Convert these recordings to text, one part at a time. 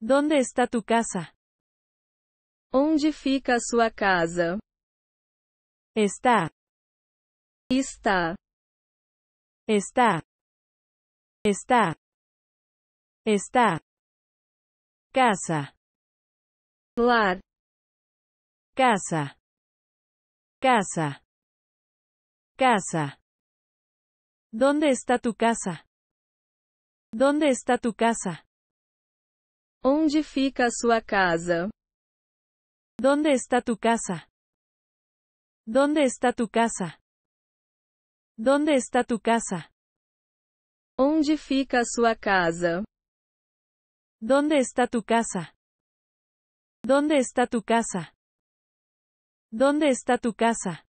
¿Dónde está tu casa? ¿Dónde fica su casa? Está. Está. Está. Está. Está. Casa. Lar. Casa. Casa. Casa. ¿Dónde está tu casa? ¿Dónde está tu casa? Onde fica a sua casa? Onde está tu casa? Onde está tu casa? Onde está tu casa? Onde fica a sua casa? Onde está tu casa? Onde está tu casa? Onde está tu casa?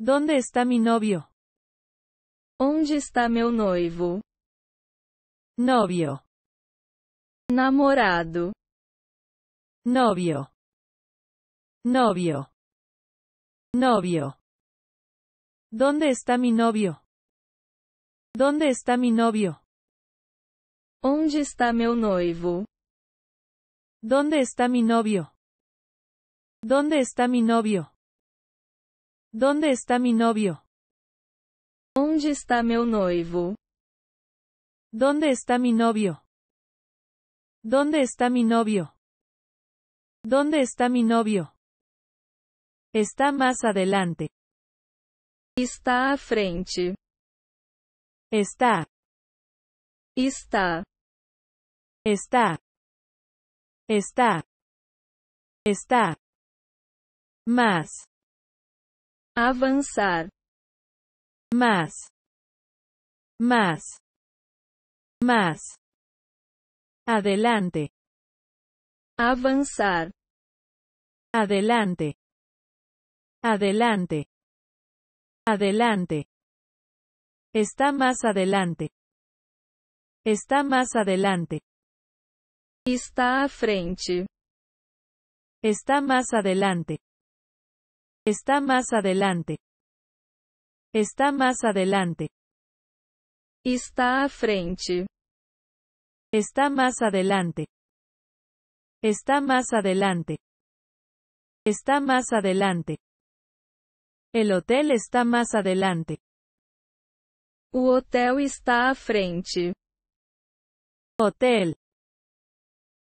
Onde está mi novio? Onde está meu noivo? Novio. Namorado. Novio. Novio. Novio. ¿Dónde está mi novio? ¿Dónde está mi novio? ¿Dónde está mi noivo? ¿Dónde está mi novio? ¿Dónde está mi novio? ¿Dónde está mi novio? ¿Dónde está mi noivo? ¿Dónde está mi novio? ¿Dónde está mi novio? ¿Dónde está mi novio? Está más adelante. Está a frente. Está. Está. Está. Está. Está. Más. Avanzar. Más. Más. Más. Adelante. Avanzar. Adelante. Adelante. Adelante. Está más adelante. Está más adelante. Está a frente. Está más adelante. Está más adelante. Está más adelante. Está a frente. Está más adelante. Está más adelante. Está más adelante. El hotel está más adelante. hotel está a frente. Hotel.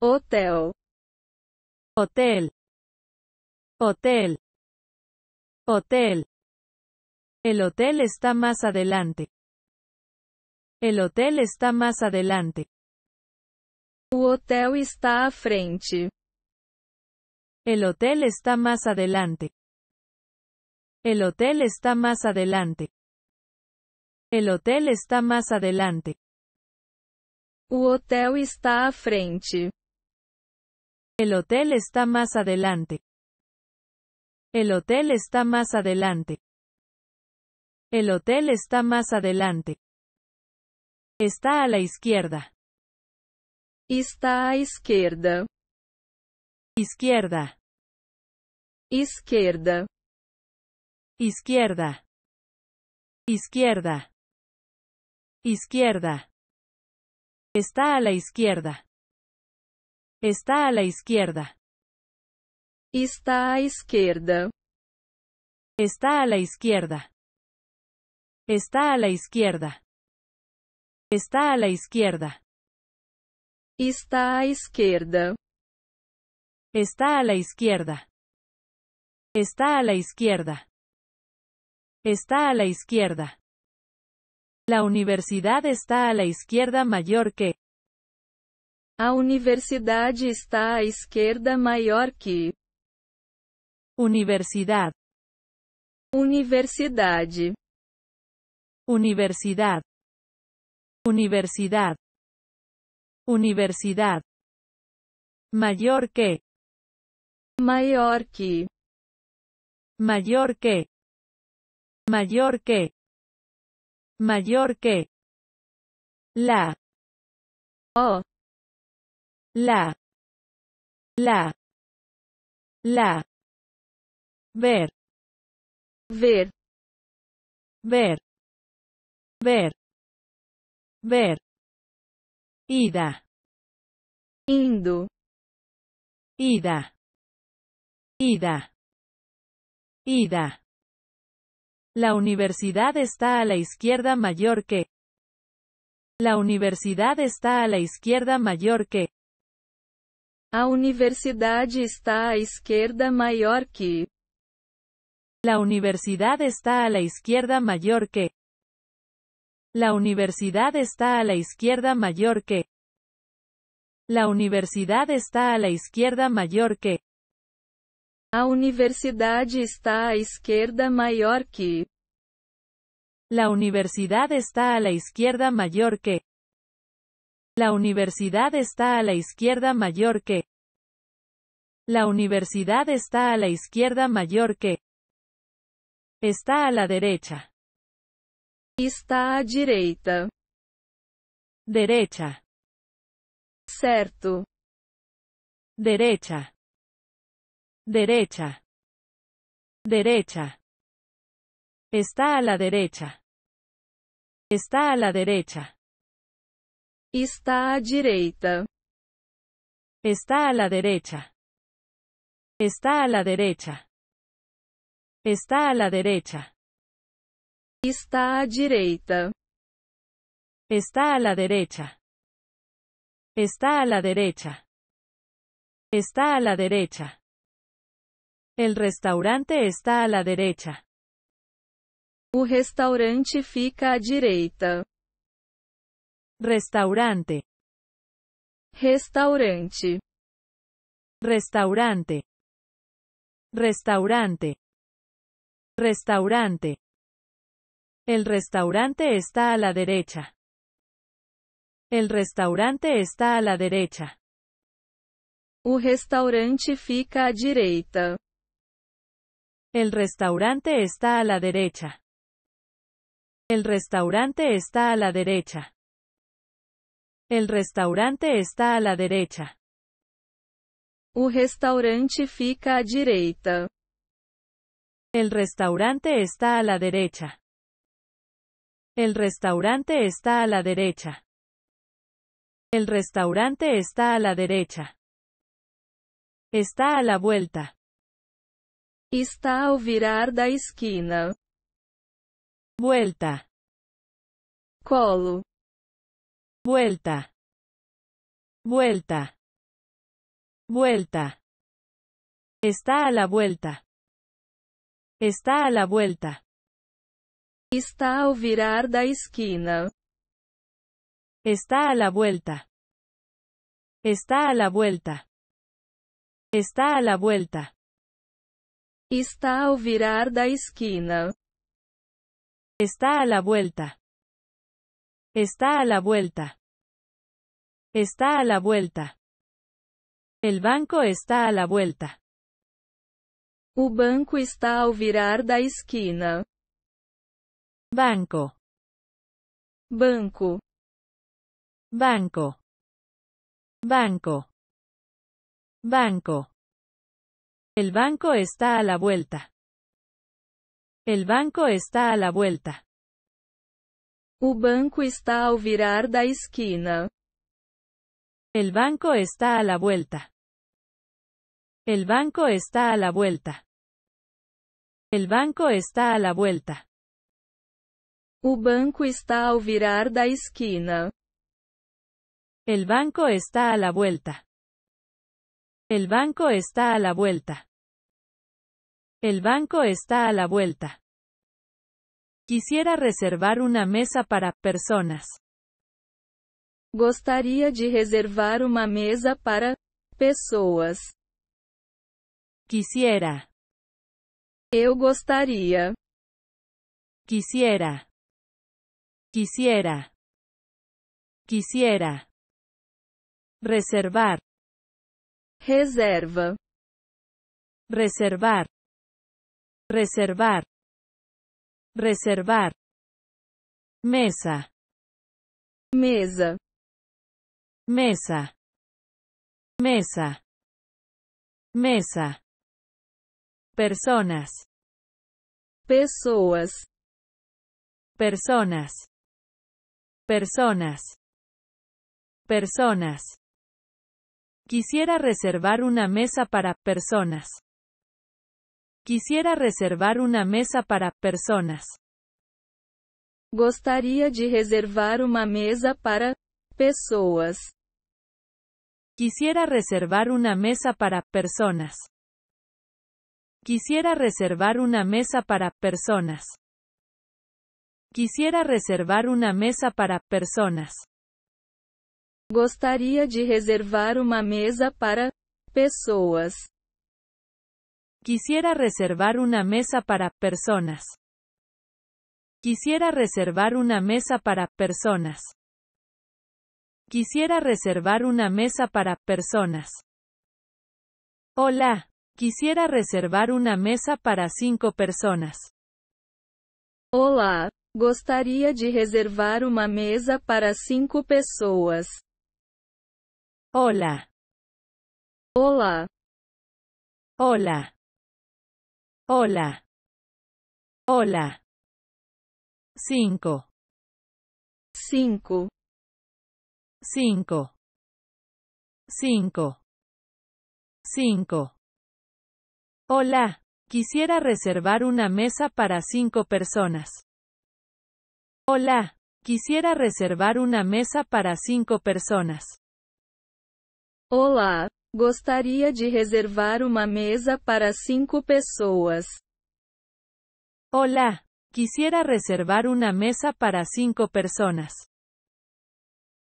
Hotel. Hotel. Hotel. Hotel. El hotel está más adelante. El hotel está más adelante hotel está frente. El hotel está más adelante. El hotel está más adelante. El hotel está más adelante. El hotel está frente. El hotel está más adelante. El hotel está más adelante. El hotel está más adelante. Está a la izquierda. Está a izquierda. Izquierda. Izquierda. Izquierda. Izquierda. Izquierda. Está a la izquierda. Está a la izquierda. Está a izquierda. Está a la izquierda. Está a la izquierda. Está a la izquierda. Está a izquierda. Está a la izquierda. Está a la izquierda. Está a la izquierda. La universidad está a la izquierda mayor que. A universidad está a izquierda mayor que. Universidad. Universidad. Universidad. Universidad. Universidad. Mayor que. Mayor que. Mayor que. Mayor que. Mayor que. La. O. La. La. La. Ver. Ver. Ver. Ver. Ver. Ida. Indo. Ida. Ida. Ida. La universidad está a la izquierda mayor que. La universidad está a la izquierda mayor que. A universidad está a izquierda mayor que. La universidad está a la izquierda mayor que. La universidad está a la izquierda mayor que. La universidad está a la izquierda mayor que. La universidad está a izquierda mayor que. La universidad está a la izquierda mayor que. La universidad está a la izquierda mayor que. La universidad está a la izquierda mayor que. Está a la derecha. Está a direita. Derecha. Certo. Derecha. Derecha. Derecha. Está a la derecha. Está a la derecha. Está à direita. Está a la derecha. Está a la derecha. Está a la derecha. Está a derecha. Está a la derecha. Está a la derecha. Está a la derecha. El restaurante está a la derecha. O restaurante fica a direita. Restaurante. Restaurante. Restaurante. Restaurante. Restaurante. El restaurante está a la derecha. El restaurante está a la derecha. Un restaurante fica à direita. El restaurante está a la derecha. El restaurante está a la derecha. El restaurante está a la derecha. Un restaurante fica à direita. El restaurante está a la derecha. El restaurante está a la derecha. El restaurante está a la derecha. Está a la vuelta. Está a virar da esquina. Vuelta. Colo. Vuelta. Vuelta. Vuelta. Está a la vuelta. Está a la vuelta. Está ao virar da esquina. Está a la vuelta. Está a la vuelta. Está a la vuelta. Está a virar da esquina. Está a la vuelta. Está a la vuelta. Está a la vuelta. El banco está a la vuelta. O banco está ao virar da esquina. Banco. Banco. Banco. Banco. Banco. El banco está a la vuelta. El banco está a la vuelta. O banco está a virar da esquina. El banco está a la vuelta. El banco está a la vuelta. El banco está a la vuelta. O banco está ao virar da esquina. El banco está a la vuelta. El banco está a la vuelta. El banco está a la vuelta. Quisiera reservar una mesa para personas. Gostaria de reservar una mesa para pessoas. Quisiera. Eu gostaria. Quisiera. Quisiera. Quisiera. Reservar. Reserva. Reservar. Reservar. Reservar. Mesa. Mesa. Mesa. Mesa. Mesa. Personas. Pessoas. Personas. Personas. Personas. Quisiera reservar una mesa para personas. Quisiera reservar una mesa para personas. Gostaria de reservar una mesa para personas? Quisiera reservar una mesa para personas. Quisiera reservar una mesa para personas. Quisiera reservar una mesa para personas. Gostaria de reservar una mesa para personas. Quisiera reservar una mesa para personas. Quisiera reservar una mesa para personas. Quisiera reservar una mesa para personas. Hola, quisiera reservar una mesa para cinco personas. Hola, Gostaria de reservar una mesa para cinco personas? Hola. Hola. Hola. Hola. Hola. Cinco. Cinco. Cinco. Cinco. Cinco. Hola. Quisiera reservar una mesa para cinco personas. Hola, quisiera reservar una mesa para cinco personas. Hola, gostaria de reservar una mesa para cinco personas. Hola, quisiera reservar una mesa para cinco personas.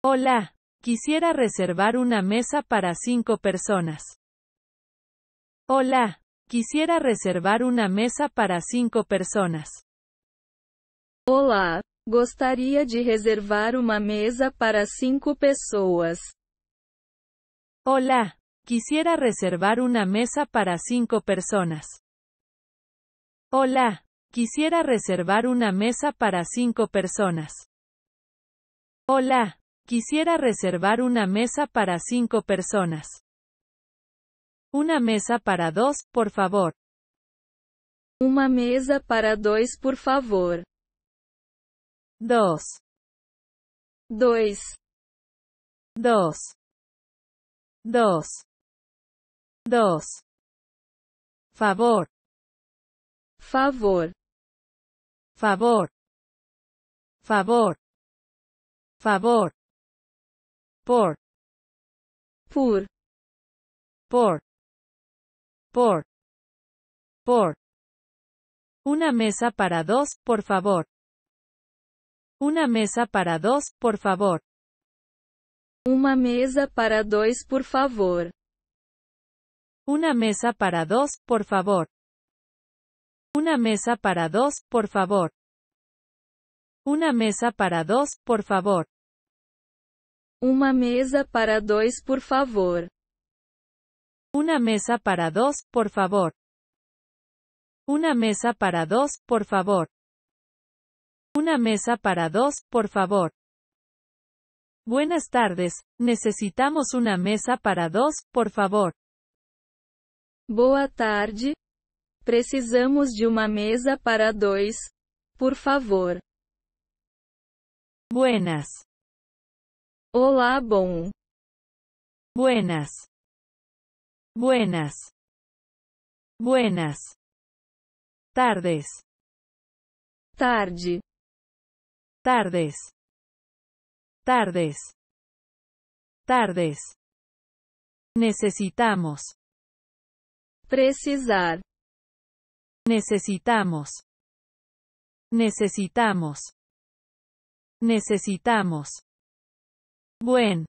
Hola, quisiera reservar una mesa para cinco personas. Hola, quisiera reservar una mesa para cinco personas. Hola. Gostaria de reservar uma mesa para cinco pessoas. Hola, quisiera reservar una mesa para cinco personas. Hola, quisiera reservar una mesa para cinco personas. Hola, quisiera reservar una mesa para cinco personas. Una mesa para dos, por favor. Una mesa para dois, por favor. Dos. Dois. Dos. Dos. Dos. Favor. Favor. Favor. Favor. Favor. Por. Por. Por. Por. Por. Una mesa para dos, por favor. Una mesa para dos, por favor. una mesa para dos por favor. Una mesa para dos, por favor. Una mesa para dos, por favor. Una mesa para dos, por favor. una mesa para dos por favor. Una mesa para dos, por favor. Una mesa para dos, por favor. Una mesa para dos, por favor. Buenas tardes, necesitamos una mesa para dos, por favor. Boa tarde. Precisamos de una mesa para dos, por favor. Buenas. Hola bom. Buenas. Buenas. Buenas. Tardes. Tarde tardes, tardes, tardes. Necesitamos. Precisar. Necesitamos. Necesitamos. Necesitamos. Buen.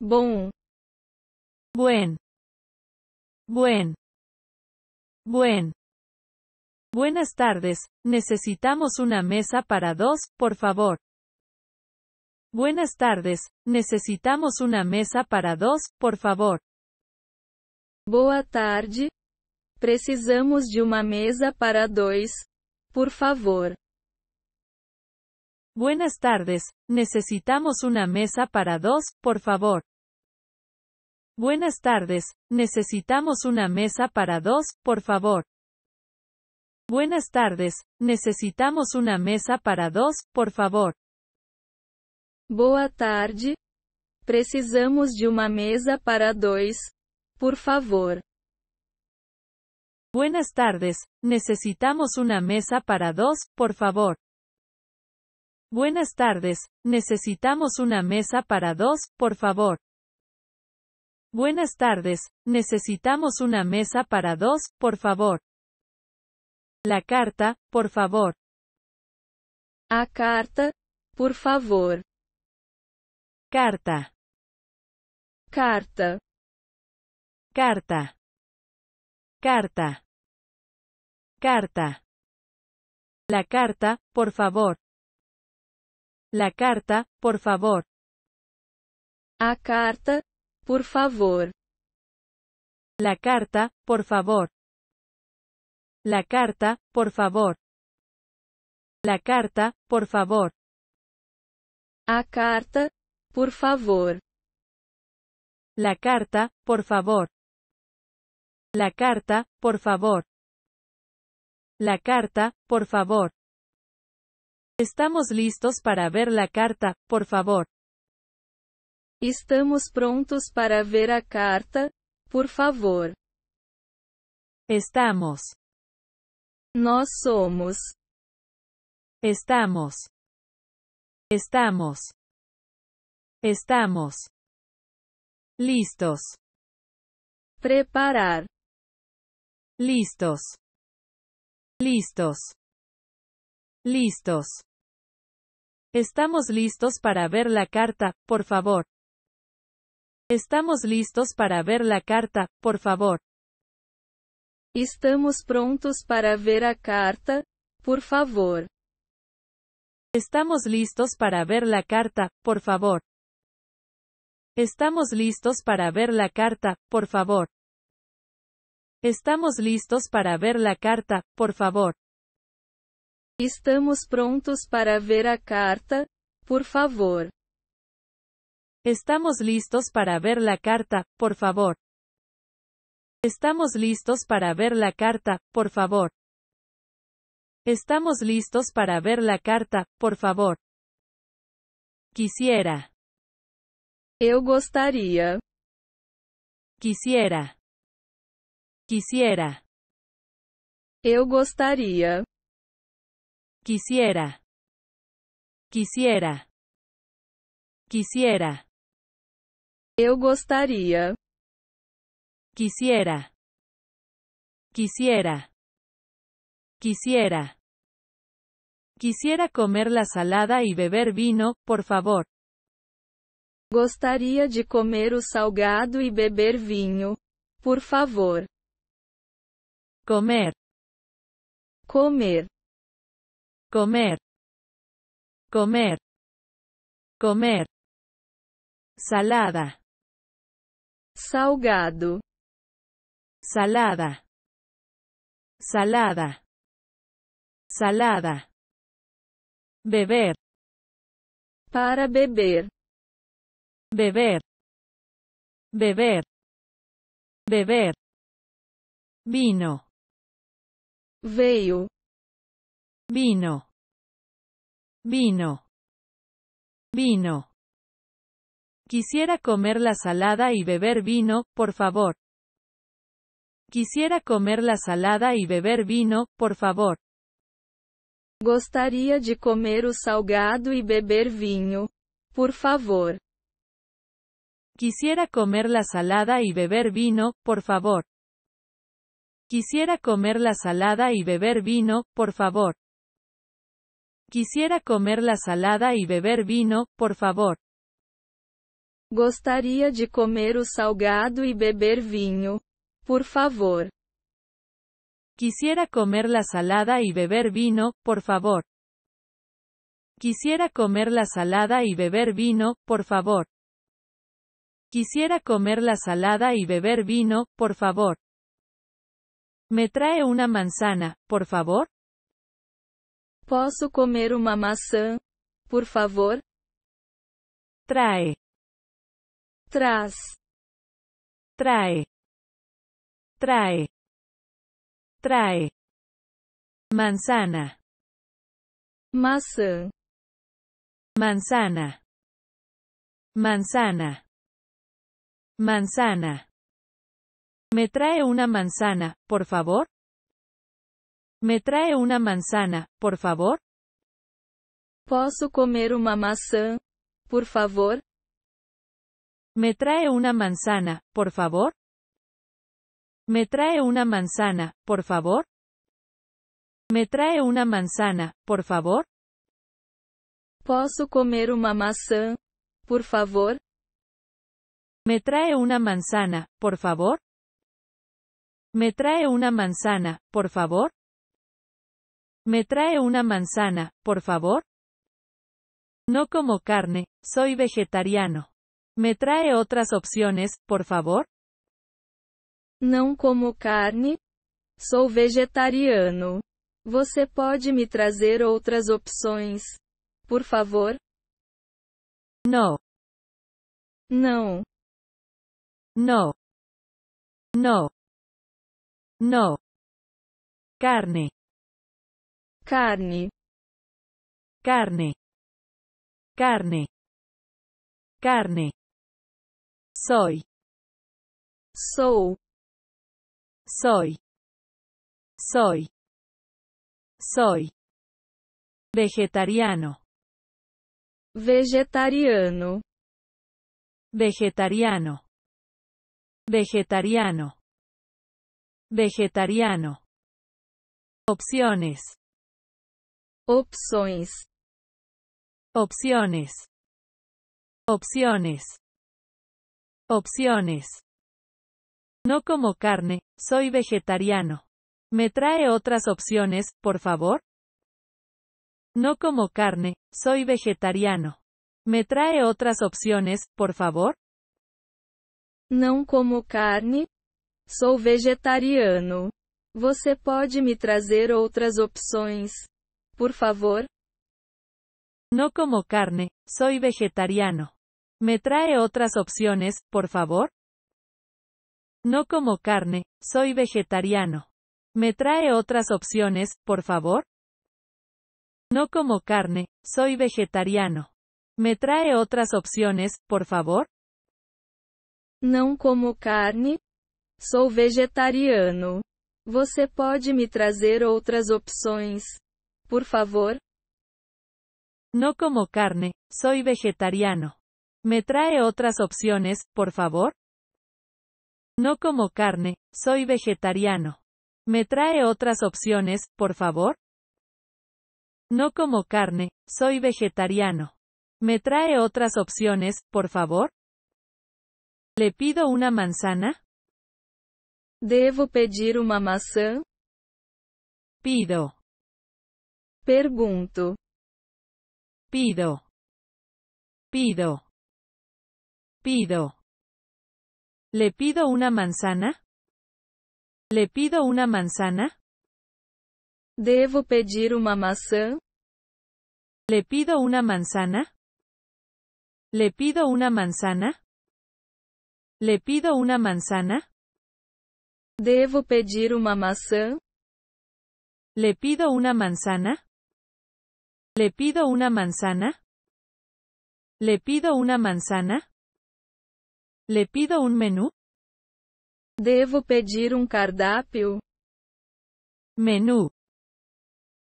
Buen. Buen. Buen. Buenas tardes, necesitamos una mesa para dos, por favor. Buenas tardes, necesitamos una mesa para dos, por favor. Boa tarde. Precisamos de uma mesa para dois, por favor. Buenas tardes, necesitamos una mesa para dos, por favor. Buenas tardes, necesitamos una mesa para dos, por favor. Buenas tardes, necesitamos una mesa para dos, por favor. Boa tarde. Precisamos de uma mesa para por favor. Buenas tardes, necesitamos una mesa para dos, por favor. Buenas tardes, necesitamos una mesa para dos, por favor. Buenas tardes, necesitamos una mesa para dos, por favor. La carta, por favor. A carta, por favor. Carta. Carta. Carta. Carta. Carta. La carta, por favor. La carta, por favor. A carta, por favor. La carta, por favor. La carta, por favor. La carta, por favor. A carta, por favor. La carta, por favor. La carta, por favor. La carta, por favor. Estamos listos para ver la carta, por favor. Estamos prontos para ver a carta, por favor. Estamos. Nos somos. Estamos. Estamos. Estamos. Listos. Preparar. Listos. Listos. Listos. Estamos listos para ver la carta, por favor. Estamos listos para ver la carta, por favor. Estamos prontos para ver a carta, por favor. Estamos listos para ver la carta, por favor. Estamos listos para ver la carta, por favor. Estamos listos para ver la carta, por favor. Estamos prontos para ver a carta, por favor. Estamos listos para ver la carta, por favor. Estamos listos para ver la carta, por favor. Estamos listos para ver la carta, por favor. Quisiera. Eu gostaria. Quisiera. Quisiera. Eu gostaria. Quisiera. Quisiera. Quisiera. Eu gostaria. Quisiera. Quisiera. Quisiera. Quisiera comer la salada y beber vino, por favor. Gostaria de comer o salgado y e beber vino, Por favor. Comer. Comer. Comer. Comer. Comer. Salada. Salgado salada, salada, salada. Beber. Para beber. Beber. Beber. Beber. Vino. veo, Vino. Vino. Vino. Quisiera comer la salada y beber vino, por favor. Quisiera comer la salada y beber vino, por favor. Gostaria de comer o salgado y e beber vinho. Por favor. Quisiera comer la salada y beber vino, por favor. Quisiera comer la salada y beber vino, por favor. Quisiera comer la salada y beber vino, por favor. Gostaria de comer o salgado y e beber vinho. Por favor. Quisiera comer la salada y beber vino, por favor. Quisiera comer la salada y beber vino, por favor. Quisiera comer la salada y beber vino, por favor. ¿Me trae una manzana, por favor? Posso comer una maçã, por favor? Trae. Tras. Trae trae, trae, manzana, maçã, manzana, manzana, manzana. ¿Me trae una manzana, por favor? ¿Me trae una manzana, por favor? Posso comer una maçã, por favor? ¿Me trae una manzana, por favor? Me trae una manzana, por favor. Me trae una manzana, por favor. Puedo comer una maçã, por favor? Me trae una manzana, por favor. Me trae una manzana, por favor. Me trae una manzana, por favor. No como carne, soy vegetariano. Me trae otras opciones, por favor. Não como carne? Sou vegetariano. Você pode me trazer outras opções? Por favor? No. Não. No. No. No. Carne. Carne. Carne. Carne. Carne. Soy. Sou. Soy. Soy. Soy. Vegetariano. Vegetariano. Vegetariano. Vegetariano. Vegetariano. Opciones. Opciones. Opciones. Opciones. Opciones. No como carne, soy vegetariano. ¿Me trae otras opciones, por favor? No como carne, soy vegetariano. ¿Me trae otras opciones, por favor? Não como carne, sou vegetariano. Você pode me trazer outras opções, por favor? No como carne, soy vegetariano. ¿Me trae otras opciones, por favor? No como carne, soy vegetariano. ¿Me trae otras opciones, por favor? No como carne, soy vegetariano. ¿Me trae otras opciones, por favor? Não como carne, sou vegetariano. Você pode me trazer outras opciones por favor? No como carne, soy vegetariano. ¿Me trae otras opciones, por favor? No como carne, soy vegetariano. ¿Me trae otras opciones, por favor? No como carne, soy vegetariano. ¿Me trae otras opciones, por favor? ¿Le pido una manzana? ¿Debo pedir una maçã? Pido. Pergunto. Pido. Pido. Pido. ¿Le pido una manzana? ¿Le pido una manzana? Debo pedir una maçã? ¿Le pido una manzana? ¿Le pido una manzana? ¿Le pido una manzana? Debo pedir una maçã? ¿Le pido una manzana? ¿Le pido una manzana? ¿Le pido una manzana? Le pido un menú? debo pedir un cardápio? Menú.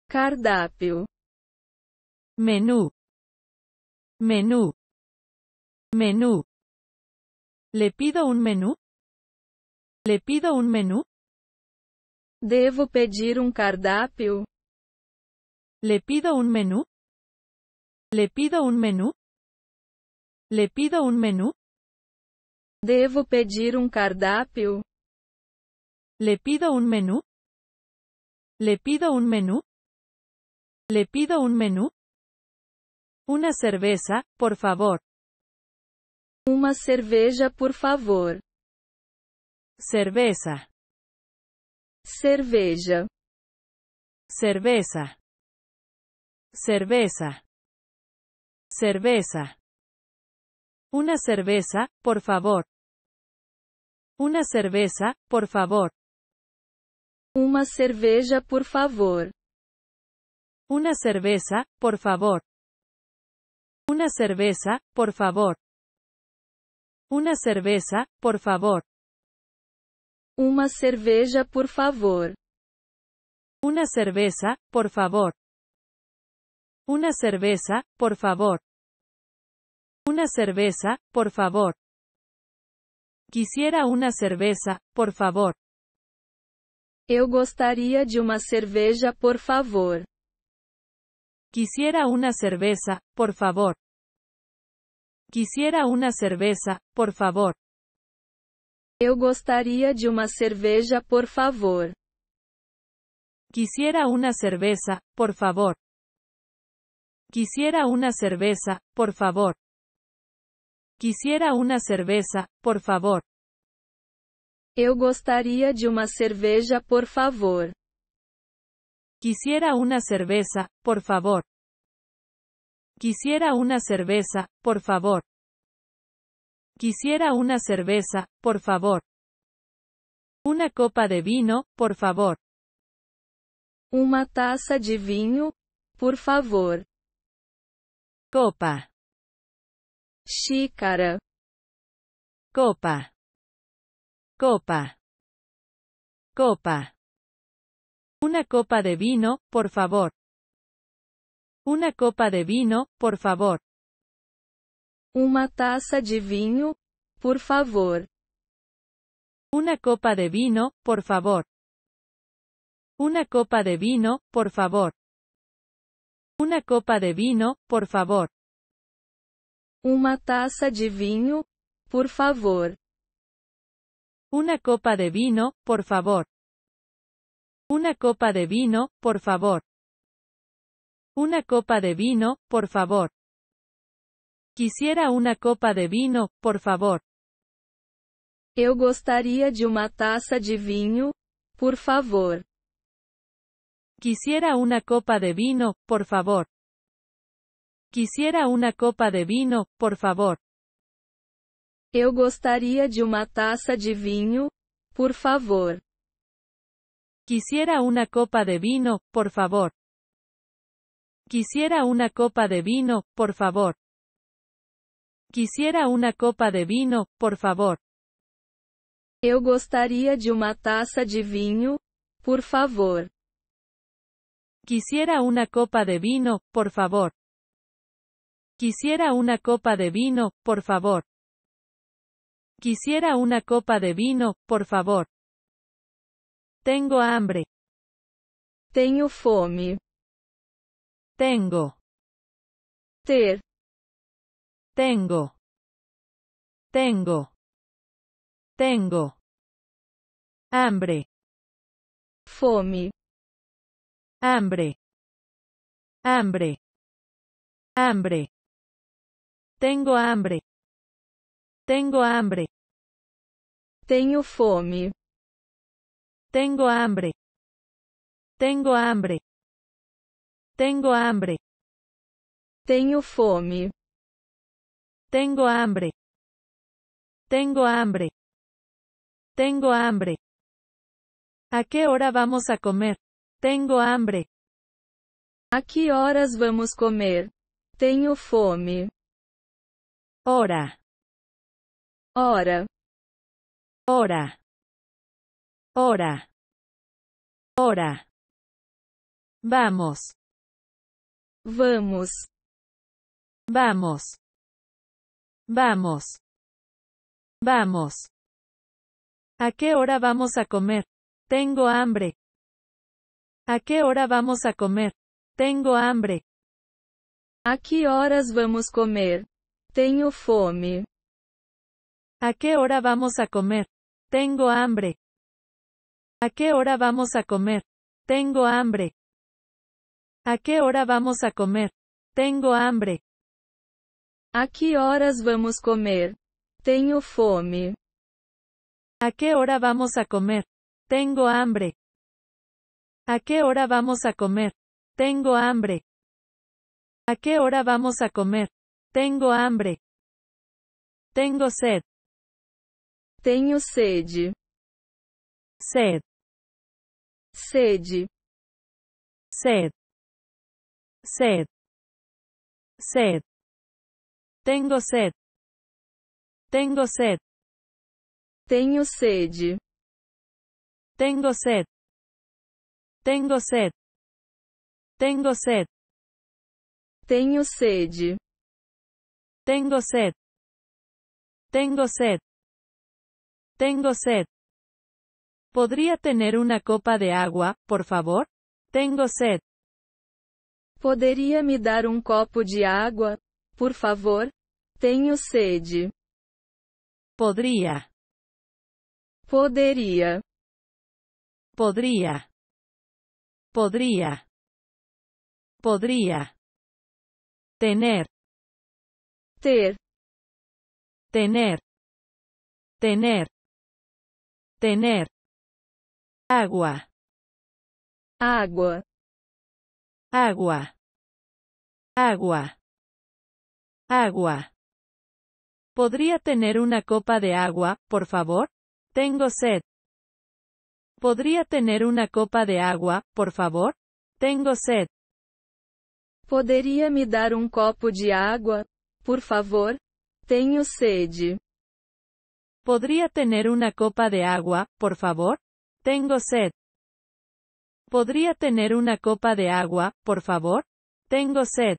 Cardápio. Menú. Menú. Menú. Le pido un menú? Le pido un menú? debo pedir un cardápio? Le pido un menú? Le pido un menú? Le pido un menú? debo pedir un um cardápio? Le pido un menú? Le pido un menú? Le pido un menú? Una cerveza, por favor. una cerveza por favor. Cerveza. Cerveja. Cerveza. Cerveza. Cerveza. Una cerveza, por favor. Una cerveza, por favor. Una cerveza, por favor. Una cerveza, por favor. Una cerveza, por favor. Una cerveza, por favor. Una cerveza, por favor. Una cerveza, por favor. Una cerveza, por favor. Una cerveza, por favor. Quisiera una cerveza, por favor. Eu gustaría de una cerveja, por favor. Quisiera una cerveza, por favor. Quisiera una cerveza, por favor. Eu gostaria de una cerveja, por favor. Quisiera una cerveza, por favor. Quisiera una cerveza, por favor. Quisiera una cerveza, por favor. Eu gostaria de uma cerveja, por favor. Quisiera una cerveza, por favor. Quisiera una cerveza, por favor. Quisiera una cerveza, por favor. Una copa de vino, por favor. Una taza de vino, por favor. Copa xícara, copa, copa, copa. Una copa de vino, por favor. Una copa de vino, por favor. ¿Una taza de vino, por favor. Una copa de vino, por favor. Una copa de vino, por favor. Una copa de vino, por favor. Una taça de vinho, por favor. Una copa de vino, por favor. Una copa de vino, por favor. Una copa de vino, por favor. Quisiera una copa de vino, por favor. Eu gostaria de uma taça de vinho, por favor. Quisiera una copa de vino, por favor. Quisiera una copa de vino, por favor. Eu gostaria de uma taça de vinho, por favor. Quisiera una copa de vino, por favor. Quisiera una copa de vino, por favor. Quisiera una copa de vino, por favor. Eu gostaria de uma taça de vinho, por favor. Quisiera una copa de vino, por favor. Quisiera una copa de vino, por favor. Quisiera una copa de vino, por favor. Tengo hambre. tengo fome. Tengo. Ter. Tengo. Tengo. Tengo. Hambre. Fome. Hambre. Hambre. Hambre. Tengo hambre. Tengo hambre. Tenho fome. Tengo hambre. Tengo hambre. Tengo hambre. Tenho fome. Tengo hambre. Tengo hambre. Tengo hambre. ¿A que hora vamos a comer? Tengo hambre. A que horas vamos comer? Tenho fome. hora, hora, hora, hora, hora. Vamos. Vamos. Vamos. Vamos. Vamos. ¿A qué hora vamos a comer? Tengo hambre. ¿A qué hora vamos a comer? Tengo hambre. ¿A qué horas vamos a comer? Tengo fome. ¿A qué hora vamos a comer? Tengo hambre. ¿A qué hora vamos a comer? Tengo hambre. ¿A qué hora vamos a comer? Tengo hambre. ¿A qué horas vamos a comer? Tengo fome. ¿A qué hora vamos a comer? Tengo hambre. ¿A qué hora vamos a comer? Tengo hambre. ¿A qué hora vamos a comer? Tenho hambre. Tenho sed. Tenho sede. Sed. Sede. Sed. Sed. Sed. Tenho sed. Tenho sed. Tenho sede. Tenho sed. Tengo sed. Tengo sed. Tenho sede. Tengo sed. Tengo sed. Tengo sed. ¿Podría tener una copa de agua, por favor? Tengo sed. Poderia me dar um copo de água, por favor? Tenho sede. Podría. Poderia. Podría. Podría. Podría. Tener. Tener, Tener. Tener. Tener. Agua. Agua. Agua. Agua. Agua. ¿Podría tener una copa de agua, por favor? Tengo sed. ¿Podría tener una copa de agua, por favor? Tengo sed. ¿Podría me dar un copo de agua, por favor, tengo sed. ¿Podría tener una copa de agua, por favor? Tengo sed. ¿Podría tener una copa de agua, por favor? Tengo sed.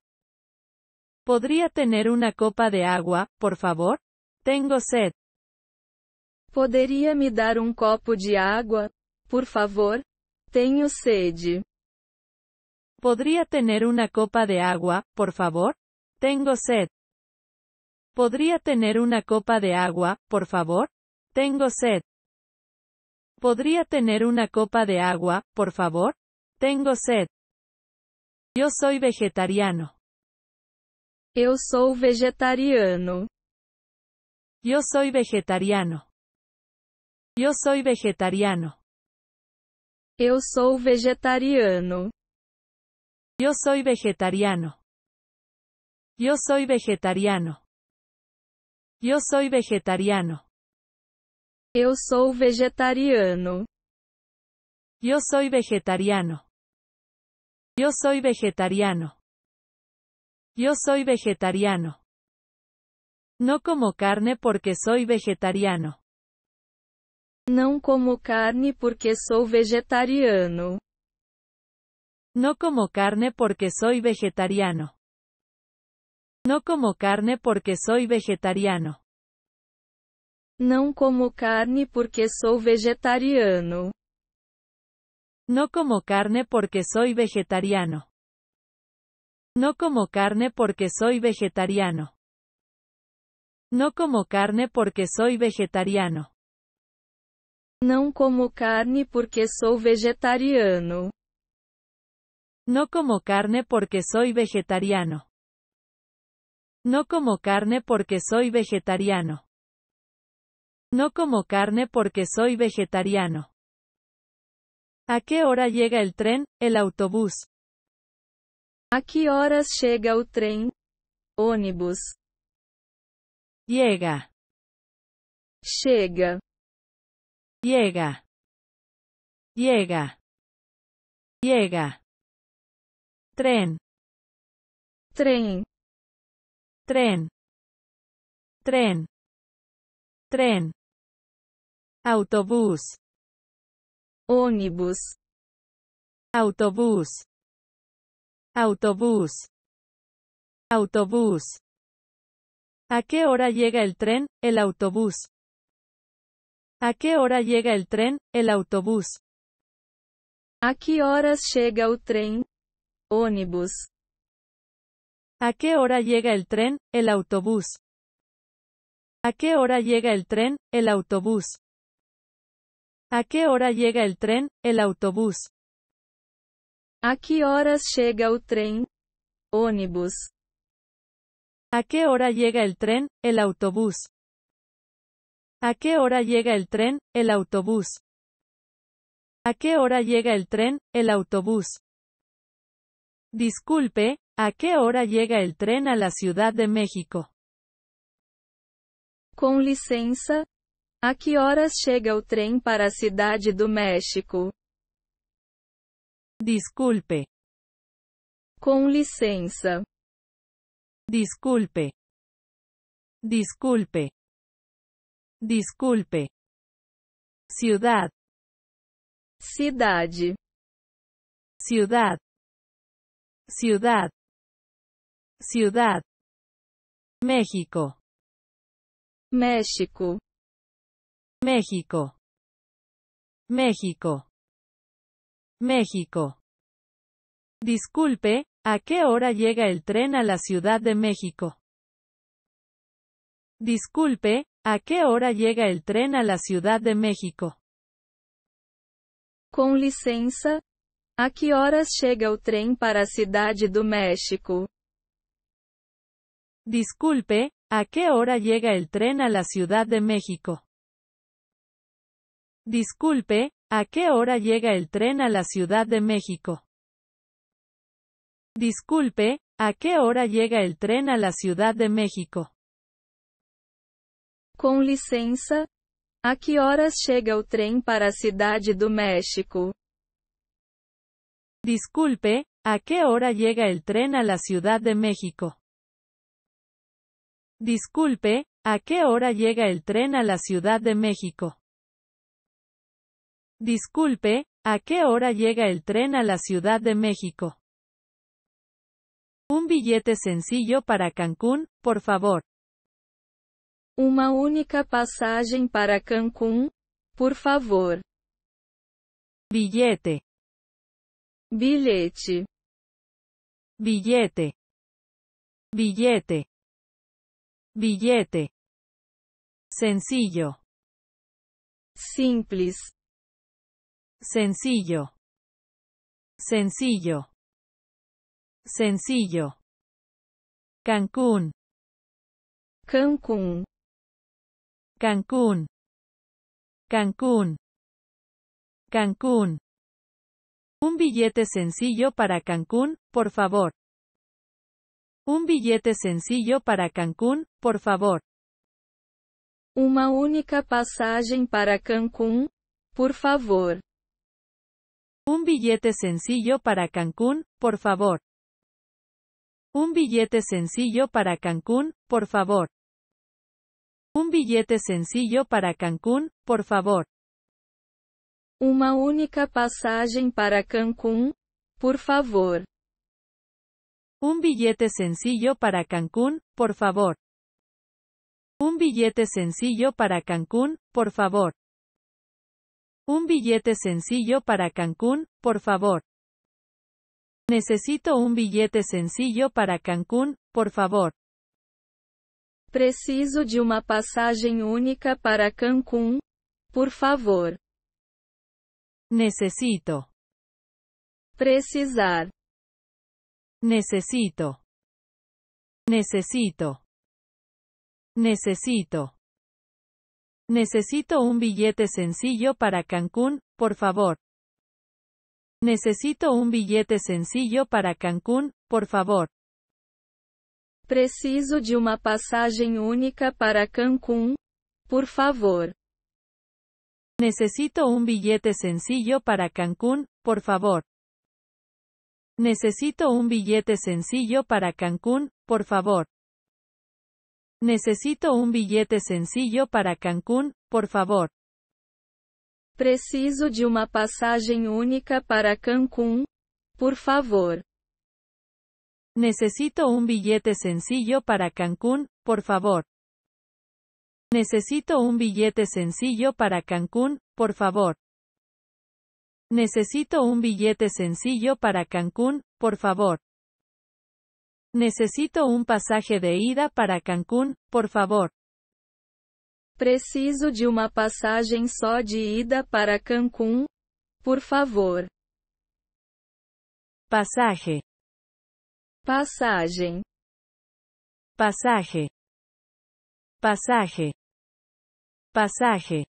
¿Podría tener una copa de agua, por favor? Tengo sed. ¿Podría me dar un copo de agua, por favor? Tengo sede. ¿Podría tener una copa de agua, por favor? Tengo sed. ¿Podría tener una copa de agua, por favor? Tengo sed. ¿Podría tener una copa de agua, por favor? Tengo sed. Yo soy vegetariano. Eu sou vegetariano. Yo soy vegetariano. Yo soy vegetariano. Eu sou vegetariano. Yo soy vegetariano. Yo soy vegetariano. Yo soy vegetariano. Yo sou vegetariano. Yo soy vegetariano. Yo soy vegetariano. Yo soy vegetariano. No como carne porque soy vegetariano. No como carne porque soy vegetariano. No como carne porque soy vegetariano. No como carne porque soy vegetariano. No como carne porque soy vegetariano. No como carne porque soy vegetariano. No como carne porque soy vegetariano. No como carne porque soy vegetariano. No como carne porque soy vegetariano. No como carne porque soy vegetariano. No como carne porque soy vegetariano. No como carne porque soy vegetariano. ¿A qué hora llega el tren, el autobús? ¿A qué horas llega el tren? ónibus Llega. llega Llega. Llega. Llega. Tren. Tren tren, tren, tren, autobús, ônibus, autobús, autobús, autobús. ¿A qué hora llega el tren, el autobús? ¿A qué hora llega el tren, el autobús? ¿A qué horas llega el tren? Ônibus. ¿A qué hora llega el tren, el autobús? ¿A qué hora llega el tren, el autobús? ¿A qué hora llega el tren, el autobús? ¿A qué horas llega el tren? ¿A qué hora llega el tren, el autobús? ¿A qué hora llega el tren, el autobús? ¿A qué hora llega el tren, el autobús? Disculpe, ¿A qué hora llega el tren a la Ciudad de México? Com licença, a que horas chega o trem para a Cidade do México? Disculpe. Com licença. Disculpe. Disculpe. Disculpe. Ciudad. Cidade. Ciudad. Ciudad. Ciudad. México. México. México. México. México. Disculpe, ¿a qué hora llega el tren a la Ciudad de México? Disculpe, ¿a qué hora llega el tren a la Ciudad de México? Con licencia, ¿a qué horas llega el tren para Ciudad de México? Disculpe, ¿a qué hora llega el tren a la Ciudad de México? Disculpe, ¿a qué hora llega el tren a la Ciudad de México? Disculpe, ¿a qué hora llega el tren a la Ciudad de México? Con licencia, a qué horas llega el tren para la Ciudad de México? Disculpe, ¿a qué hora llega el tren a la Ciudad de México? Disculpe, ¿a qué hora llega el tren a la Ciudad de México? Disculpe, ¿a qué hora llega el tren a la Ciudad de México? Un billete sencillo para Cancún, por favor. Una única pasaje para Cancún, por favor. Billete. Billete Billete. Billete. Billete. Sencillo. Simples. Sencillo. Sencillo. Sencillo. Cancún. Cancún. Cancún. Cancún. Cancún. Un billete sencillo para Cancún, por favor. Un billete sencillo para Cancún, por favor. Una única pasaje para Cancún, por favor. Un billete sencillo para Cancún, por favor. Un billete sencillo para Cancún, por favor. Un billete sencillo para Cancún, por favor. Una única pasaje para Cancún, por favor. Un billete sencillo para Cancún, por favor. Un billete sencillo para Cancún, por favor. Un billete sencillo para Cancún, por favor. Necesito un billete sencillo para Cancún, por favor. Preciso de una pasagem única para Cancún, por favor. Necesito. Precisar. Necesito. Necesito. Necesito. Necesito un billete sencillo para Cancún, por favor. Necesito un billete sencillo para Cancún, por favor. Preciso de una passagem única para Cancún, por favor. Necesito un billete sencillo para Cancún, por favor. Necesito un billete sencillo para Cancún, por favor. Necesito un billete sencillo para Cancún, por favor. Preciso de una passagem única para Cancún, por favor. Necesito un billete sencillo para Cancún, por favor. Necesito un billete sencillo para Cancún, por favor. Necesito un billete sencillo para Cancún, por favor. Necesito un pasaje de ida para Cancún, por favor. Preciso de una pasaje só de ida para Cancún, por favor. Pasaje. Pasaje Pasaje. Pasaje. Pasaje.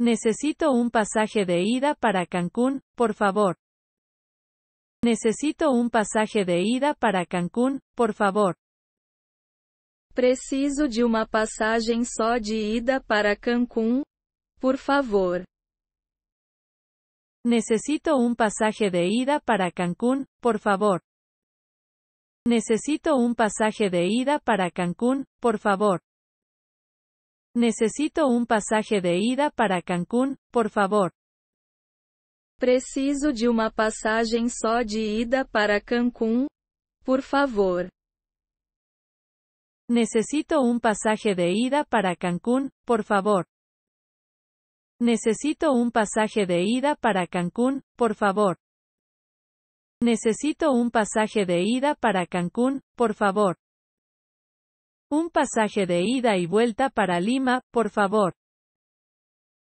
Necesito un pasaje de ida para Cancún, por favor. Necesito un pasaje de ida para Cancún, por favor. Preciso de una pasaje só de ida para Cancún, por favor. Necesito un pasaje de ida para Cancún, por favor. Necesito un pasaje de ida para Cancún, por favor. Necesito un pasaje de ida para Cancún, por favor. Preciso de una passagem só de ida para Cancún, por favor. Necesito un pasaje de ida para Cancún, por favor. Necesito un pasaje de ida para Cancún, por favor. Necesito un pasaje de ida para Cancún, por favor. Un pasaje de ida y vuelta para Lima, por favor.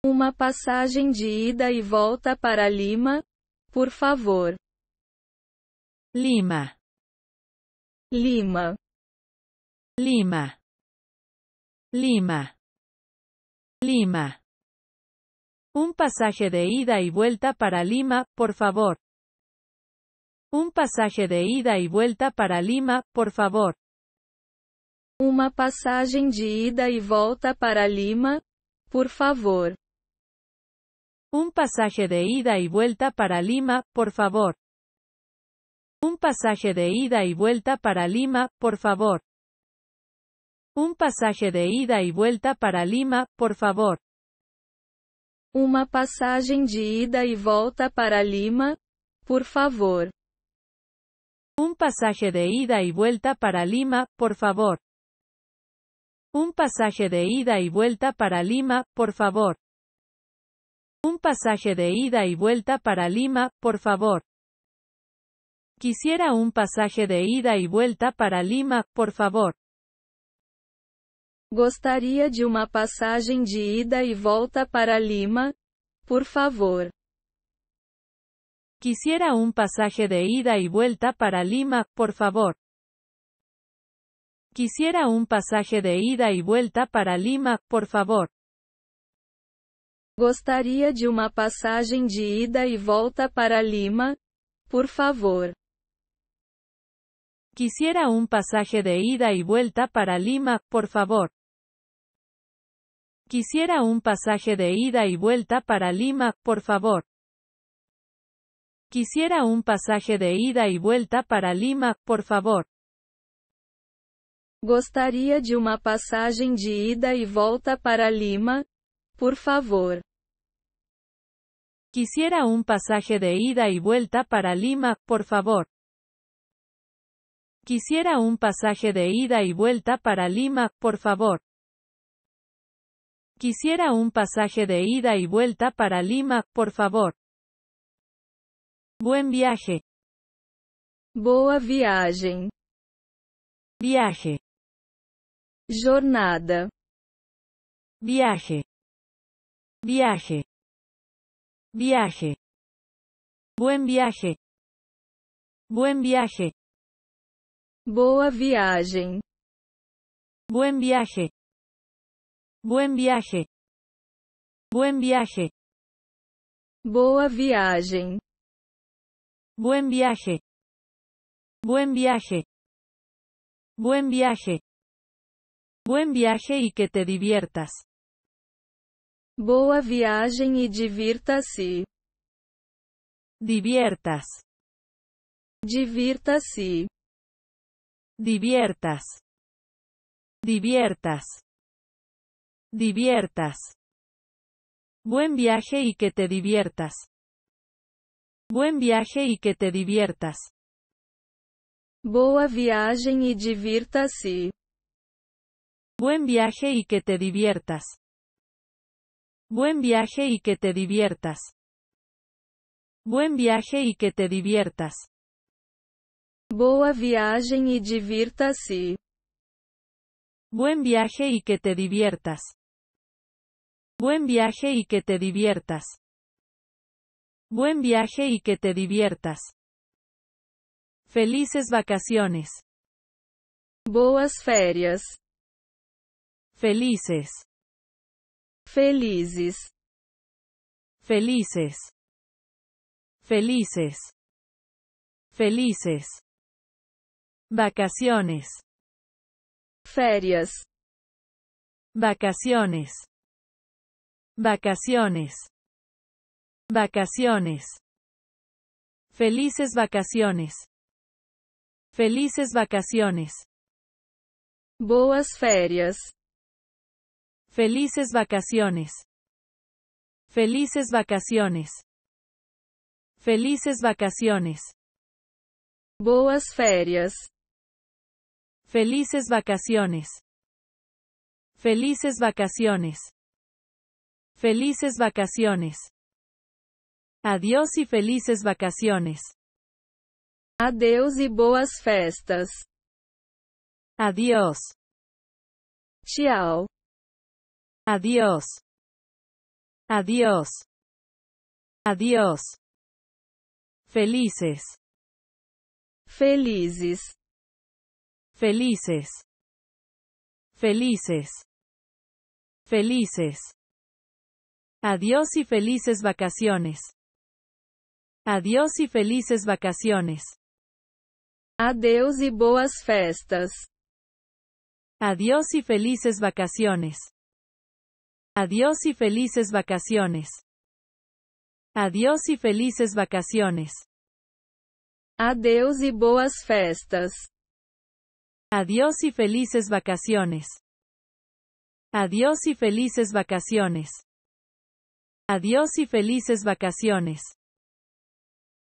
Una pasaje de ida y e vuelta para Lima, por favor. Lima. Lima. Lima. Lima. Lima. Un pasaje de ida y vuelta para Lima, por favor. Un pasaje de ida y vuelta para Lima, por favor. Una passagem de ida y e volta para Lima, por favor. Un pasaje de ida y vuelta para Lima, por favor. Un pasaje de ida y vuelta para Lima, por favor. Un pasaje de ida y vuelta para Lima, por favor. Una pasaje de ida y e volta para Lima, por favor. Un pasaje de ida y vuelta para Lima, por favor. Un pasaje de ida y vuelta para Lima, por favor. Un pasaje de ida y vuelta para Lima, por favor. Quisiera un pasaje de ida y vuelta para Lima, por favor. Gostaria de una pasaje de ida y e vuelta para Lima, por favor. Quisiera un pasaje de ida y vuelta para Lima, por favor. Quisiera un pasaje de ida y vuelta para Lima, por favor. gustaría de una pasaje de ida y e vuelta para Lima, por favor. Quisiera un pasaje de ida y vuelta para Lima, por favor. Quisiera un pasaje de ida y vuelta para Lima, por favor. Quisiera un pasaje de ida y vuelta para Lima, por favor. Gostaria de uma passagem de ida e volta para Lima, por favor. Quisiera un pasaje de ida y vuelta para Lima, por favor. Quisiera un pasaje de ida y vuelta para Lima, por favor. Quisiera un pasaje de ida y vuelta para Lima, por favor. Buen viaje. Boa viagem. Viaje. Jornada. Viaje. Viaje. Viaje. Buen viaje. Buen viaje. Boa viagem. Buen viaje. Buen viaje. Buen viaje. Boa viagem. Buen viaje. Buen viaje. Buen viaje. Buen viaje y que te diviertas. Boa viagem y e divirta-se. Diviertas. Divirta-se. Diviertas. Diviertas. Diviertas. Buen viaje y que te diviertas. Buen viaje y que te diviertas. Boa viagem e divirta-se. Buen viaje y que te diviertas. Buen viaje y que te diviertas. Buen viaje y que te diviertas. Boa viagem e divirta-se. Buen viaje y que te diviertas. Buen viaje y que te diviertas. Buen viaje y que te diviertas. Felices vacaciones. Boas férias. Felices. felices, Felices. Felices. Felices. Vacaciones. Ferias. Vacaciones. Vacaciones. Vacaciones. Felices vacaciones. Felices vacaciones. Boas ferias. Felices vacaciones. Felices vacaciones. Felices vacaciones. Boas ferias. Felices vacaciones. Felices vacaciones. Felices vacaciones. Adiós y felices vacaciones. Adiós y e boas festas. Adiós. Chiao. Adiós. Adiós. Adiós. Felices. Felices. Felices. Felices. Felices. Adiós y felices vacaciones. Adiós y felices vacaciones. Adiós y boas festas. Adiós y felices vacaciones. Adiós y felices vacaciones. Adiós y felices vacaciones. Adiós y e boas festas. Adiós y felices vacaciones. Adiós y felices vacaciones. Adiós y felices vacaciones.